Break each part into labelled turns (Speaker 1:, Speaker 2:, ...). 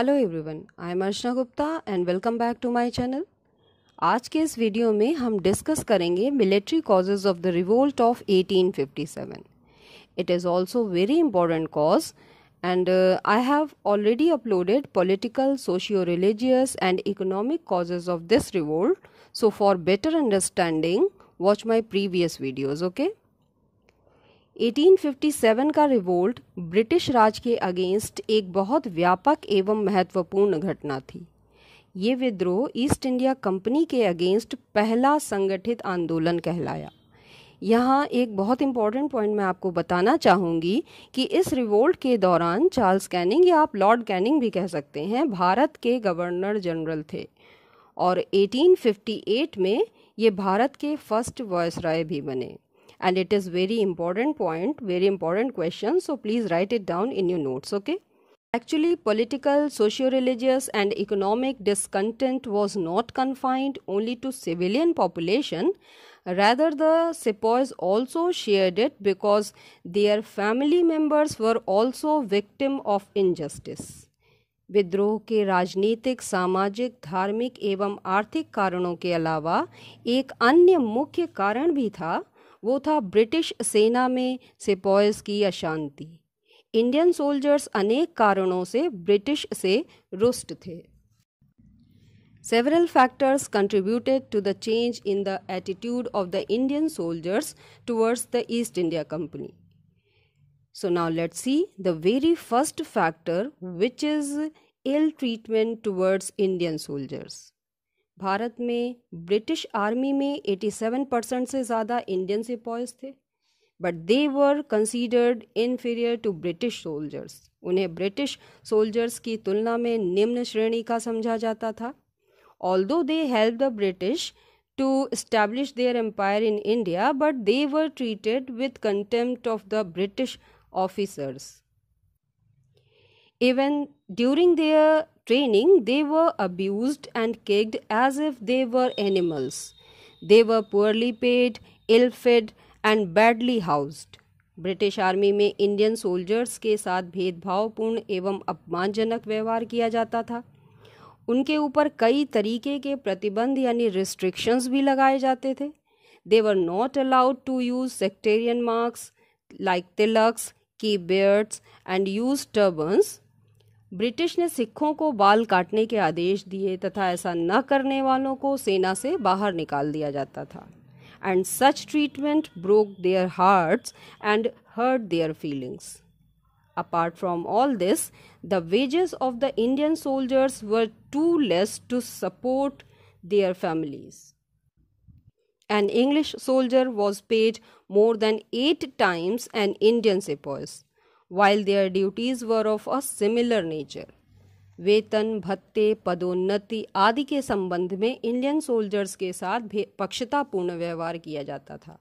Speaker 1: Hello everyone I am Archana Gupta and welcome back to my channel आज के इस video में हम डिस्कस करेंगे military causes of the revolt of 1857 it is also very important cause and I have already uploaded political socio religious and economic causes of this revolt so for better understanding watch my previous videos okay 1857 का revolt British राज के against एक बहुत व्यापक एवं महत्वपूर्ण घटना थी ये विद्रोह ईस्ट इंडिया कंपनी के अगेंस्ट पहला संगठित आंदोलन कहलाया यहाँ एक बहुत इम्पॉर्टेंट पॉइंट मैं आपको बताना चाहूँगी कि इस रिवोल्ट के दौरान चार्ल्स कैनिंग या आप लॉर्ड कैनिंग भी कह सकते हैं भारत के गवर्नर जनरल थे और 1858 में ये भारत के फर्स्ट वॉयस राय भी बने and it is very important point very important question so please write it down in your notes okay Actually, political, socio-religious and economic discontent was not confined only to civilian population. Rather, the sepoys also shared it because their family members were also victim of injustice. विद्रोह के राजनीतिक सामाजिक धार्मिक एवं आर्थिक कारणों के अलावा एक अन्य मुख्य कारण भी था वो था ब्रिटिश सेना में सिपॉयज की अशांति इंडियन सोल्जर्स अनेक कारणों से ब्रिटिश से रुष्ट थे several factors contributed to the change in the attitude of the Indian soldiers towards the East India Company so now let see the very first factor which is ill treatment towards Indian soldiers Bharat में British army में 87 percent से ज़्यादा Indian सिपाहीज थे but they were considered inferior to British soldiers उन्हें British soldiers की तुलना में निम्न श्रेणी का समझा जाता था although they help the British to establish their empire in India but they were treated with contempt of the British officers even during their training, they were abused and kicked as if they were animals. They were poorly paid, ill fed, and badly housed. British army में Indian soldiers के साथ भेदभावपूर्ण एवं अपमानजनक व्यवहार किया जाता था उनके ऊपर कई तरीके के प्रतिबंध यानी रिस्ट्रिक्शंस भी लगाए जाते थे they were not allowed to use sectarian marks like tilaks की beards and use turbans British ने सिखों को बाल काटने के आदेश दिए तथा ऐसा न करने वालों को सेना से बाहर निकाल दिया जाता था and such treatment broke their heart and hurt their feelings apart from all this the wages of the Indian soldiers were too less to support their families an English soldier was paid more than eight times an Indian sepoys while their duties were of a similar nature. वेतन भत्ते पदोन्नति आदि के संबंध में Indian soldiers के साथ पक्षतापूर्ण व्यवहार किया जाता था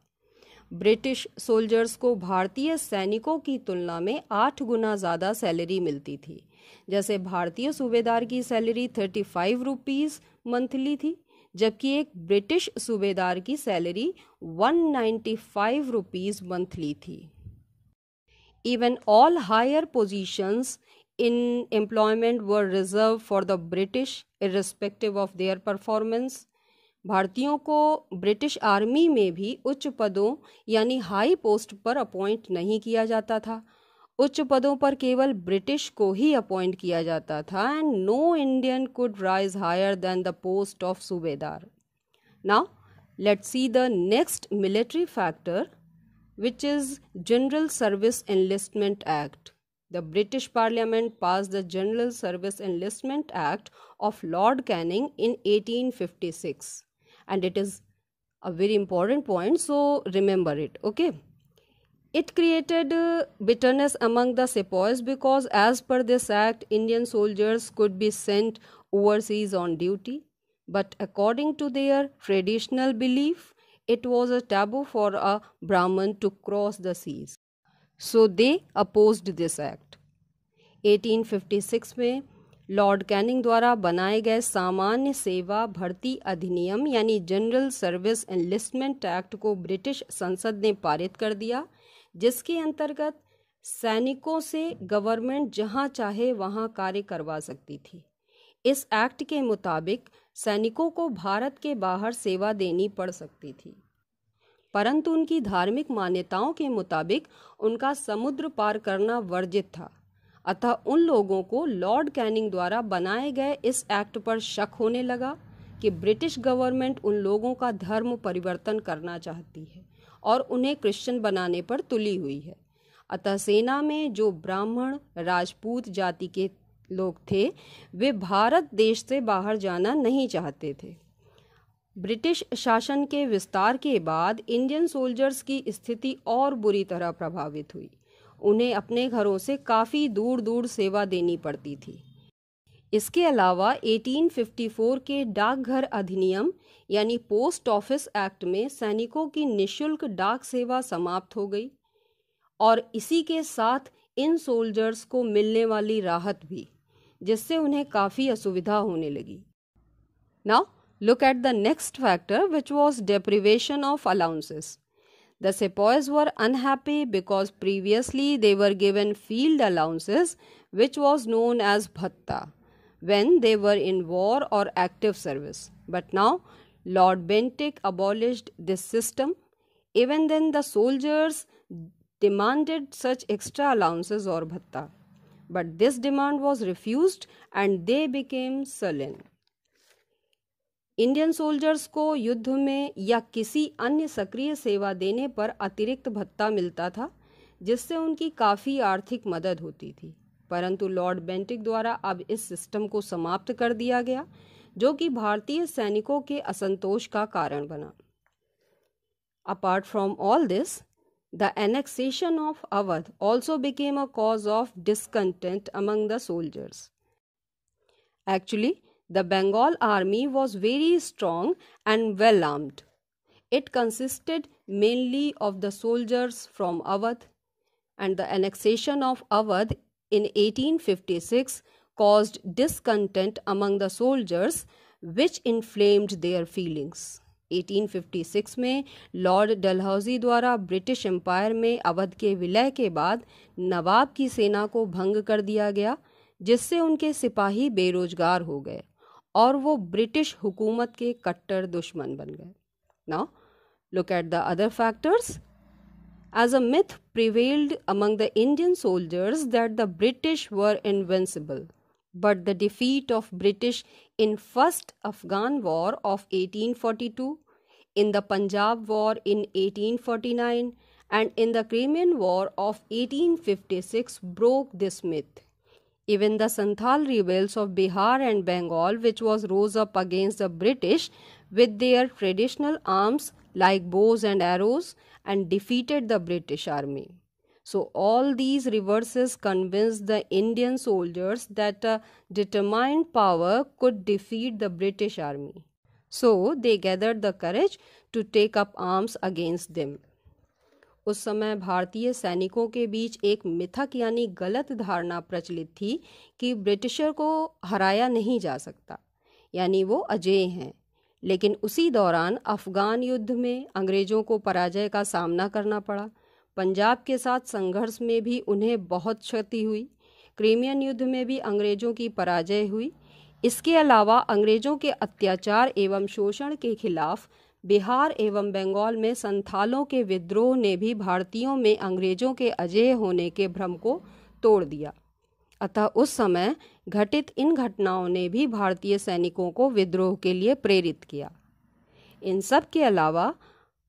Speaker 1: ब्रिटिश सोल्जर्स को भारतीय सैनिकों की तुलना में आठ गुना ज़्यादा सैलरी मिलती थी जैसे भारतीय सूबेदार की salary thirty five rupees monthly थी जबकि एक ब्रिटिश सूबेदार की salary one ninety five rupees monthly थी even all higher positions in employment were reserved for the British irrespective of their performance. भारतीयों को ब्रिटिश आर्मी में भी उच्च पदों यानी हाई पोस्ट पर अपॉइंट नहीं किया जाता था उच्च पदों पर केवल ब्रिटिश को ही अपॉइंट किया जाता था and no Indian could rise higher than the post of subedar now let's see the next military factor which is General Service Enlistment Act. The British Parliament passed the General Service Enlistment Act of Lord Canning in 1856 and it is a very important point so remember it okay it created uh, bitterness among the sepoys because as per this act indian soldiers could be sent overseas on duty but according to their traditional belief it was a taboo for a Brahmin to cross the seas. So they opposed this act. 1856 में Lord Canning द्वारा बनाए गए सामान्य सेवा भर्ती अधिनियम यानी general service enlistment act को ब्रिटिश संसद ने पारित कर दिया जिसके अंतर्गत सैनिकों से गवर्नमेंट जहां चाहे वहां कार्य करवा सकती थी इस एक्ट के मुताबिक सैनिकों को भारत के बाहर सेवा देनी पड़ सकती थी परंतु उनकी धार्मिक मान्यताओं के मुताबिक उनका समुद्र पार करना वर्जित था अतः उन लोगों को लॉर्ड कैनिंग द्वारा बनाए गए इस एक्ट पर शक होने लगा कि ब्रिटिश गवर्नमेंट उन लोगों का धर्म परिवर्तन करना चाहती है और उन्हें क्रिश्चियन बनाने पर तुली हुई है अतः सेना में जो ब्राह्मण राजपूत जाति के लोग थे वे भारत देश से बाहर जाना नहीं चाहते थे ब्रिटिश शासन के विस्तार के बाद इंडियन सोल्जर्स की स्थिति और बुरी तरह प्रभावित हुई उन्हें अपने घरों से काफ़ी दूर दूर सेवा देनी पड़ती थी इसके अलावा 1854 के डाकघर अधिनियम यानी पोस्ट ऑफिस एक्ट में सैनिकों की निशुल्क डाक सेवा समाप्त हो गई और इसी के साथ इन सोल्जर्स को मिलने वाली राहत भी जिससे उन्हें काफी असुविधा होने लगी now look at the next factor which was deprivation of allowances the sepoys were unhappy because previously they were given field allowances which was known as bhatta when they were in war or active service but now Lord Bentinck abolished this system even then the soldiers demanded such extra allowances or bhatta but this demand was refused and they became sullen. Indian soldiers को युद्ध में या किसी अन्य सक्रिय सेवा देने पर अतिरिक्त भत्ता मिलता था जिससे उनकी काफ़ी आर्थिक मदद होती थी परंतु लॉर्ड बेंटिक द्वारा अब इस सिस्टम को समाप्त कर दिया गया जो कि भारतीय सैनिकों के असंतोष का कारण बना apart from all this The annexation of Awadh also became a cause of discontent among the soldiers. Actually, the Bengal army was very strong and well armed. It consisted mainly of the soldiers from Awadh, and the annexation of Awadh in 1856 caused discontent among the soldiers, which inflamed their feelings. 1856 में Lord Dalhousie द्वारा British empire में अवध के विलय के बाद नवाब की सेना को भंग कर दिया गया जिससे उनके सिपाही बेरोजगार हो गए और वो ब्रिटिश हुकूमत के कट्टर दुश्मन बन गए now look at the other factors as a myth prevailed among the Indian soldiers that the British were invincible but the defeat of British in first Afghan War of 1842, in the Punjab War in 1849 and in the Crimean War of 1856 broke this myth. Even the Santhal rebels of Bihar and Bengal, which was rose up against the British with their traditional arms like bows and arrows, and defeated the British army. So, all these reverses convinced the Indian soldiers that a determined power could defeat the British army. So, they gathered the courage to take up arms against them. उस समय भारतीय सैनिकों के बीच एक मिथक यानी गलत धारणा प्रचलित थी कि ब्रिटिशर को हराया नहीं जा सकता यानी वो अजय हैं लेकिन उसी दौरान अफगान युद्ध में अंग्रेज़ों को पराजय का सामना करना पड़ा पंजाब के साथ संघर्ष में भी उन्हें बहुत क्षति हुई क्रीमियन युद्ध में भी अंग्रेजों की पराजय हुई इसके अलावा अंग्रेजों के अत्याचार एवं शोषण के खिलाफ बिहार एवं बंगाल में संथालों के विद्रोह ने भी भारतीयों में अंग्रेजों के अजय होने के भ्रम को तोड़ दिया अतः उस समय घटित इन घटनाओं ने भी भारतीय सैनिकों को विद्रोह के लिए प्रेरित किया इन सब के अलावा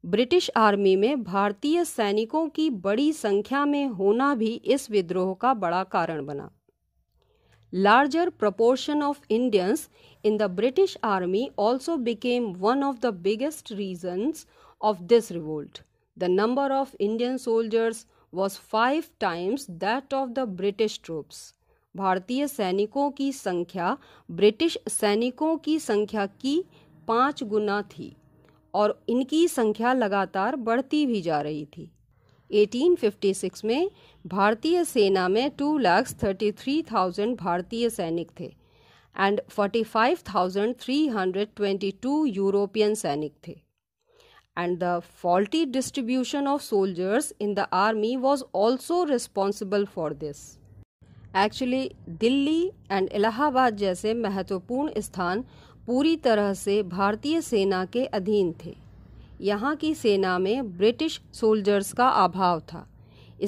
Speaker 1: ब्रिटिश आर्मी में भारतीय सैनिकों की बड़ी संख्या में होना भी इस विद्रोह का बड़ा कारण बना larger proportion of Indians in the British army also became one of the biggest reasons of this revolt the number of Indian soldiers was five times that of the British troops भारतीय सैनिकों की संख्या British सैनिकों की संख्या की पांच गुना थी और इनकी संख्या लगातार बढ़ती भी जा रही थी 1856 में भारतीय सेना में two lakhs thirty three thousand भारतीय सैनिक थे and forty five thousand three hundred twenty two European सैनिक थे and the faulty distribution of soldiers in the army was also responsible for this actually Delhi and Allahabad जैसे महत्वपूर्ण स्थान पूरी तरह से भारतीय सेना के अधीन थे यहाँ की सेना में ब्रिटिश सोल्जर्स का अभाव था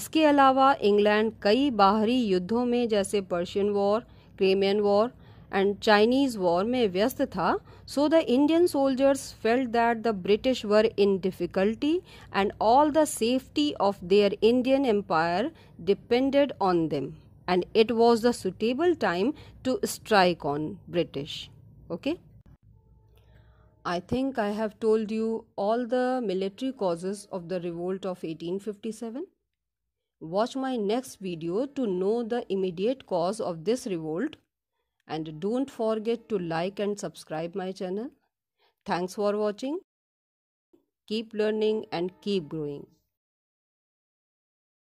Speaker 1: इसके अलावा इंग्लैंड कई बाहरी युद्धों में जैसे Persian war Crimean war and Chinese war में व्यस्त था so the Indian soldiers felt that the British were in difficulty and all the safety of their Indian empire depended on them and it was the suitable time to strike on British okay I think I have told you all the military causes of the revolt of 1857. Watch my next video to know the immediate cause of this revolt and don't forget to like and subscribe my channel. Thanks for watching. Keep learning and keep growing.